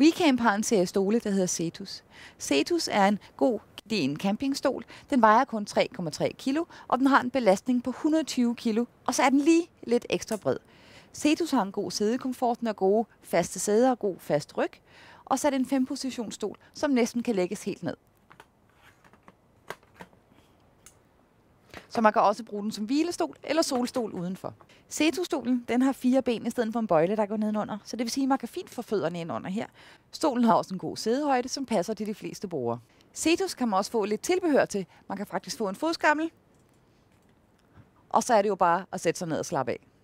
WeCamp har en serie stole, der hedder Cetus. Cetus er en god det er en campingstol. Den vejer kun 3,3 kilo, og den har en belastning på 120 kilo, og så er den lige lidt ekstra bred. Cetus har en god sædekomfort, den er gode faste sæder og god fast ryg, og så er det en fempositionsstol, som næsten kan lægges helt ned. så man kan også bruge den som hvilestol eller solstol udenfor. Setustolen den har fire ben i stedet for en bøjle, der går nedenunder, så det vil sige, at man kan fint få fødderne ind under her. Stolen har også en god sædehøjde, som passer til de fleste brugere. Setus kan man også få lidt tilbehør til. Man kan faktisk få en fodskammel, og så er det jo bare at sætte sig ned og slappe af.